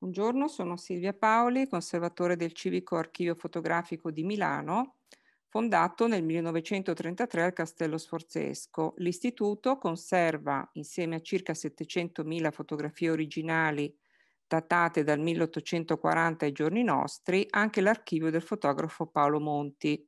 Buongiorno, sono Silvia Paoli, conservatore del Civico Archivio Fotografico di Milano, fondato nel 1933 al Castello Sforzesco. L'istituto conserva, insieme a circa 700.000 fotografie originali datate dal 1840 ai giorni nostri, anche l'archivio del fotografo Paolo Monti,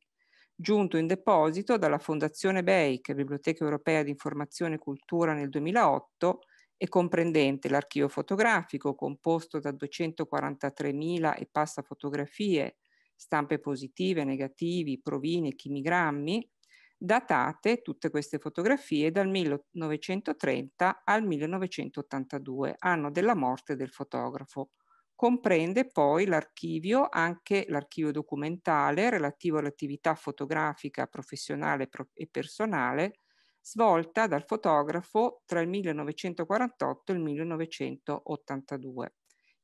giunto in deposito dalla Fondazione BEIC, Biblioteca Europea di Informazione e Cultura nel 2008, e comprendente l'archivio fotografico composto da 243.000 e passa fotografie, stampe positive, negativi, provini e chimigrammi, datate tutte queste fotografie dal 1930 al 1982, anno della morte del fotografo. Comprende poi l'archivio, anche l'archivio documentale relativo all'attività fotografica professionale e personale svolta dal fotografo tra il 1948 e il 1982.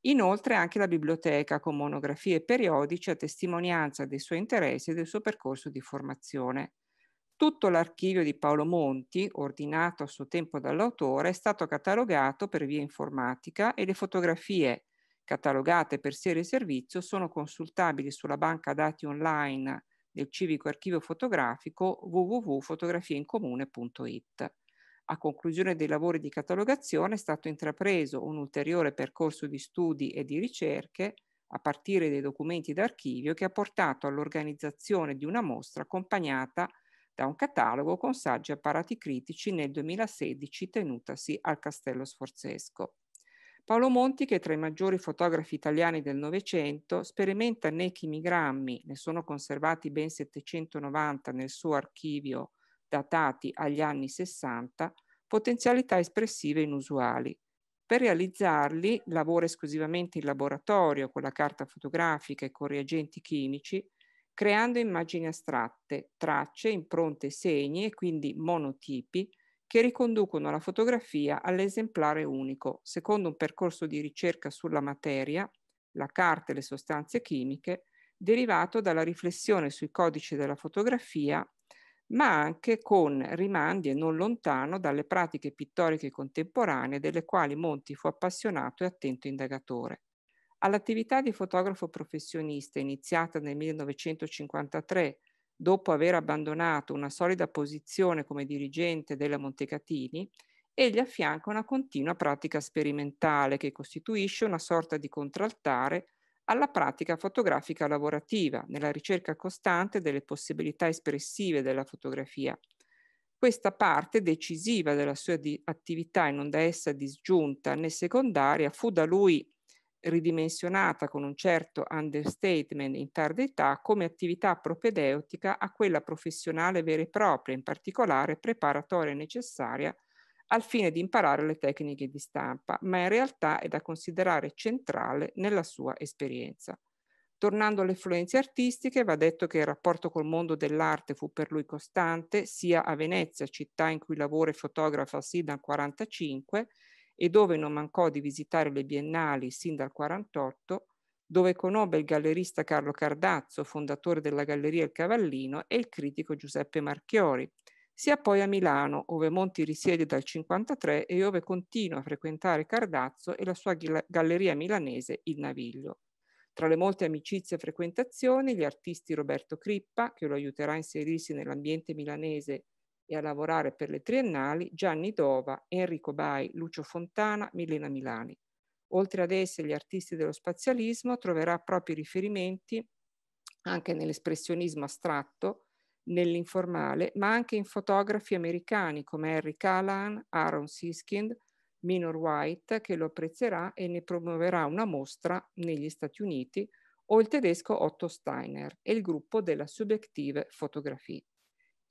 Inoltre anche la biblioteca con monografie periodiche a testimonianza dei suoi interessi e del suo percorso di formazione. Tutto l'archivio di Paolo Monti, ordinato a suo tempo dall'autore, è stato catalogato per via informatica e le fotografie catalogate per serie e servizio sono consultabili sulla banca dati online del civico archivio fotografico www.fotografieincomune.it. A conclusione dei lavori di catalogazione è stato intrapreso un ulteriore percorso di studi e di ricerche a partire dai documenti d'archivio che ha portato all'organizzazione di una mostra accompagnata da un catalogo con saggi apparati critici nel 2016 tenutasi al Castello Sforzesco. Paolo Monti, che è tra i maggiori fotografi italiani del Novecento, sperimenta nei chimigrammi, ne sono conservati ben 790 nel suo archivio datati agli anni 60, potenzialità espressive inusuali. Per realizzarli lavora esclusivamente in laboratorio con la carta fotografica e con reagenti chimici, creando immagini astratte, tracce, impronte, segni e quindi monotipi, che riconducono la fotografia all'esemplare unico, secondo un percorso di ricerca sulla materia, la carta e le sostanze chimiche, derivato dalla riflessione sui codici della fotografia, ma anche con rimandi e non lontano dalle pratiche pittoriche contemporanee delle quali Monti fu appassionato e attento indagatore. All'attività di fotografo professionista iniziata nel 1953 dopo aver abbandonato una solida posizione come dirigente della Montecatini, egli affianca una continua pratica sperimentale che costituisce una sorta di contraltare alla pratica fotografica lavorativa, nella ricerca costante delle possibilità espressive della fotografia. Questa parte decisiva della sua attività e non da essa disgiunta né secondaria fu da lui ridimensionata con un certo understatement in tarda età come attività propedeutica a quella professionale vera e propria, in particolare preparatoria necessaria al fine di imparare le tecniche di stampa, ma in realtà è da considerare centrale nella sua esperienza. Tornando alle influenze artistiche, va detto che il rapporto col mondo dell'arte fu per lui costante, sia a Venezia, città in cui lavora e fotografa sin dal 1945, e dove non mancò di visitare le biennali sin dal 48, dove conobbe il gallerista Carlo Cardazzo, fondatore della Galleria Il Cavallino, e il critico Giuseppe Marchiori, sia poi a Milano, ove Monti risiede dal 1953 e dove continua a frequentare Cardazzo e la sua galleria milanese Il Naviglio. Tra le molte amicizie e frequentazioni, gli artisti Roberto Crippa, che lo aiuterà a inserirsi nell'ambiente milanese e a lavorare per le triennali Gianni Dova, Enrico Bai, Lucio Fontana, Milena Milani. Oltre ad essi gli artisti dello spazialismo troverà propri riferimenti anche nell'espressionismo astratto, nell'informale, ma anche in fotografi americani come Harry Callahan, Aaron Siskind, Minor White, che lo apprezzerà e ne promuoverà una mostra negli Stati Uniti, o il tedesco Otto Steiner e il gruppo della Subjective Fotografie.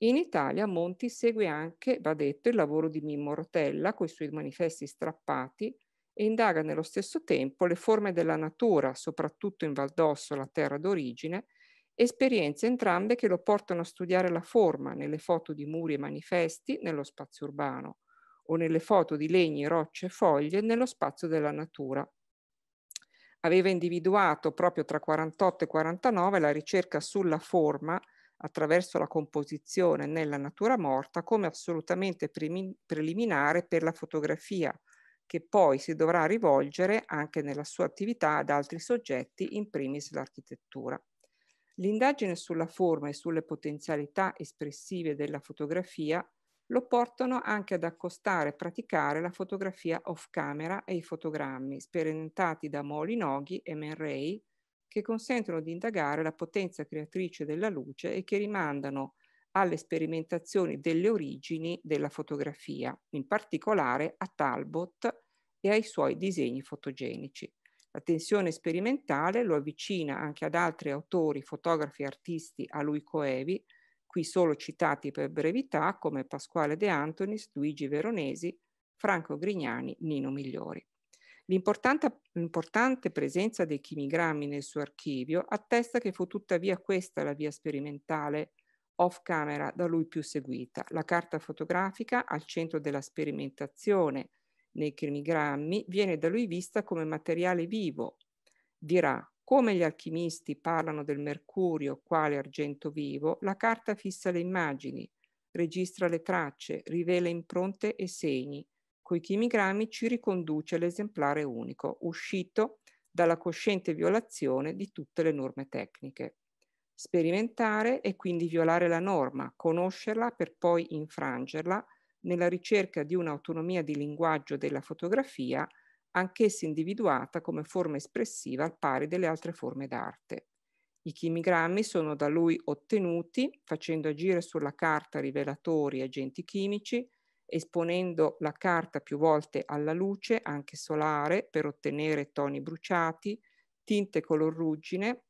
In Italia Monti segue anche, va detto, il lavoro di Mimmo Rotella con i suoi manifesti strappati e indaga nello stesso tempo le forme della natura, soprattutto in Valdosso, la terra d'origine, esperienze entrambe che lo portano a studiare la forma nelle foto di muri e manifesti nello spazio urbano o nelle foto di legni, rocce e foglie nello spazio della natura. Aveva individuato proprio tra 48 e 49 la ricerca sulla forma attraverso la composizione nella natura morta come assolutamente preliminare per la fotografia, che poi si dovrà rivolgere anche nella sua attività ad altri soggetti, in primis l'architettura. L'indagine sulla forma e sulle potenzialità espressive della fotografia lo portano anche ad accostare e praticare la fotografia off camera e i fotogrammi, sperimentati da Molinoghi e Menrei, che consentono di indagare la potenza creatrice della luce e che rimandano alle sperimentazioni delle origini della fotografia, in particolare a Talbot e ai suoi disegni fotogenici. La tensione sperimentale lo avvicina anche ad altri autori, fotografi e artisti a lui coevi, qui solo citati per brevità come Pasquale De Antonis, Luigi Veronesi, Franco Grignani, Nino Migliori. L'importante presenza dei chimigrammi nel suo archivio attesta che fu tuttavia questa la via sperimentale off camera da lui più seguita, la carta fotografica al centro della sperimentazione nei chimigrammi viene da lui vista come materiale vivo. Dirà, come gli alchimisti parlano del mercurio quale argento vivo, la carta fissa le immagini, registra le tracce, rivela impronte e segni, coi chimigrammi ci riconduce all'esemplare unico, uscito dalla cosciente violazione di tutte le norme tecniche. Sperimentare è quindi violare la norma, conoscerla per poi infrangerla nella ricerca di un'autonomia di linguaggio della fotografia, anch'essa individuata come forma espressiva al pari delle altre forme d'arte. I chimigrammi sono da lui ottenuti facendo agire sulla carta rivelatori agenti chimici esponendo la carta più volte alla luce, anche solare, per ottenere toni bruciati, tinte color ruggine,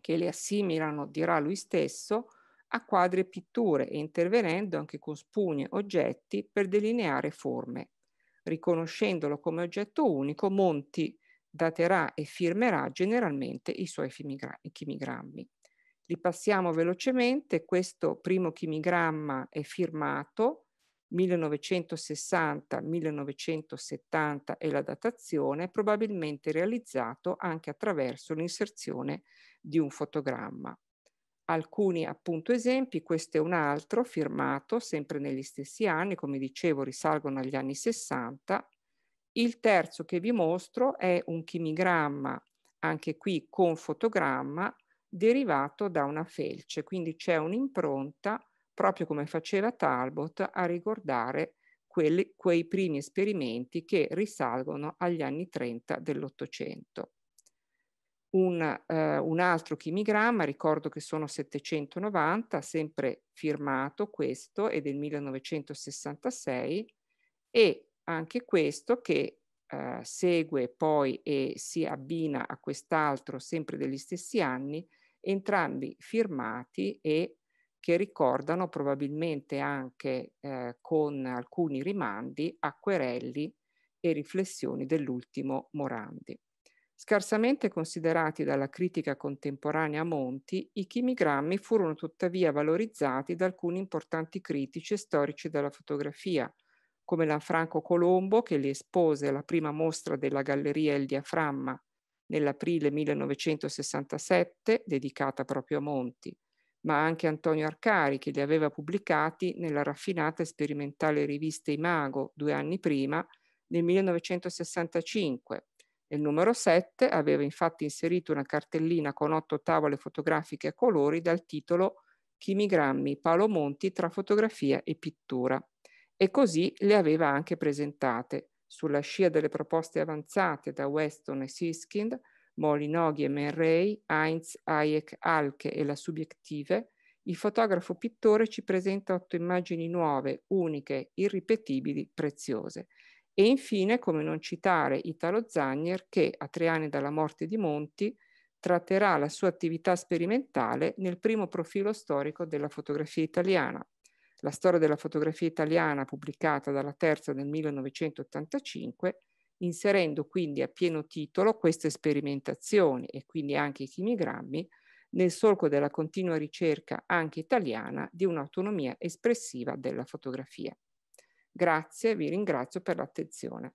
che le assimilano, dirà lui stesso, a quadri e pitture e intervenendo anche con spugne, e oggetti per delineare forme. Riconoscendolo come oggetto unico, Monti daterà e firmerà generalmente i suoi chimigrammi. Li passiamo velocemente, questo primo chimigramma è firmato, 1960-1970 è la datazione, probabilmente realizzato anche attraverso l'inserzione di un fotogramma. Alcuni appunto esempi, questo è un altro firmato sempre negli stessi anni, come dicevo risalgono agli anni 60. Il terzo che vi mostro è un chimigramma, anche qui con fotogramma, derivato da una felce, quindi c'è un'impronta proprio come faceva Talbot, a ricordare quelli, quei primi esperimenti che risalgono agli anni 30 dell'Ottocento. Un, eh, un, altro chimigramma, ricordo che sono 790, sempre firmato questo, è del 1966, e anche questo che eh, segue poi e si abbina a quest'altro sempre degli stessi anni, entrambi firmati e che ricordano probabilmente anche eh, con alcuni rimandi acquerelli e riflessioni dell'ultimo Morandi. Scarsamente considerati dalla critica contemporanea Monti, i chimigrammi furono tuttavia valorizzati da alcuni importanti critici e storici della fotografia, come la Franco Colombo che li espose alla prima mostra della Galleria Il Diaframma nell'aprile 1967, dedicata proprio a Monti, ma anche Antonio Arcari che li aveva pubblicati nella raffinata e sperimentale rivista Imago due anni prima, nel 1965. Il numero 7 aveva infatti inserito una cartellina con otto tavole fotografiche a colori dal titolo Chimigrammi Paolo Monti tra fotografia e pittura. E così le aveva anche presentate, sulla scia delle proposte avanzate da Weston e Siskind, Molinoghi e Merrey, Heinz, Hayek, Alke e la Subjective, il fotografo pittore ci presenta otto immagini nuove, uniche, irripetibili, preziose. E infine, come non citare Italo Zagner, che a tre anni dalla morte di Monti tratterà la sua attività sperimentale nel primo profilo storico della fotografia italiana, la storia della fotografia italiana pubblicata dalla Terza nel 1985 inserendo quindi a pieno titolo queste sperimentazioni e quindi anche i chimigrammi nel solco della continua ricerca anche italiana di un'autonomia espressiva della fotografia. Grazie, vi ringrazio per l'attenzione.